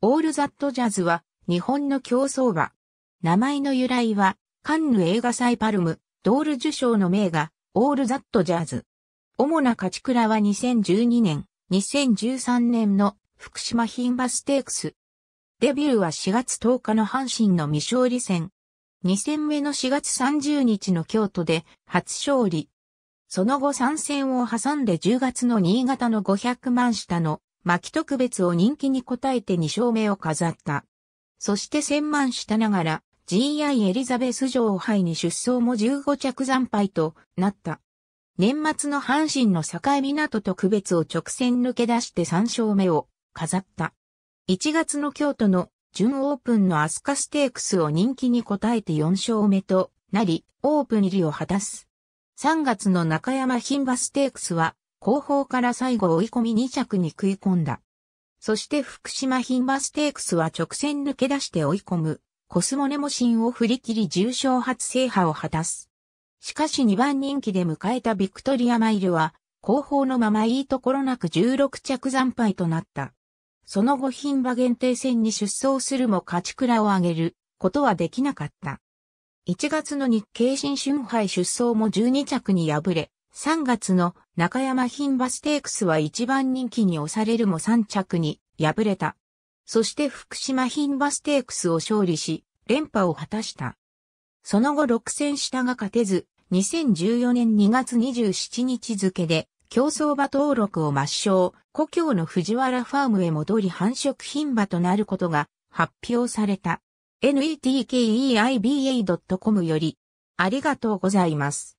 オールザットジャズは日本の競争馬。名前の由来はカンヌ映画祭パルム、ドール受賞の名画、オールザットジャズ。主な勝ち倉は2012年、2013年の福島牝馬ステークス。デビューは4月10日の阪神の未勝利戦。2戦目の4月30日の京都で初勝利。その後3戦を挟んで10月の新潟の500万下の牧特別を人気に応えて2勝目を飾った。そして千万したながら、G.I. エリザベス女王杯に出走も15着惨敗となった。年末の阪神の境港と区別を直線抜け出して3勝目を飾った。1月の京都の準オープンのアスカステークスを人気に応えて4勝目となり、オープン入りを果たす。3月の中山牝馬ステークスは後方から最後追い込み2着に食い込んだ。そして福島牝馬ステークスは直線抜け出して追い込む、コスモネモシンを振り切り重賞初制覇を果たす。しかし2番人気で迎えたビクトリアマイルは、後方のままいいところなく16着惨敗となった。その後牝馬限定戦に出走するも勝ち倉を上げることはできなかった。1月の日経新春杯出走も12着に敗れ、3月の中山品馬ステークスは一番人気に押されるも3着に敗れた。そして福島品馬ステークスを勝利し、連覇を果たした。その後6戦下が勝てず、2014年2月27日付で、競争馬登録を抹消、故郷の藤原ファームへ戻り繁殖品馬となることが発表された。netkeiba.com より、ありがとうございます。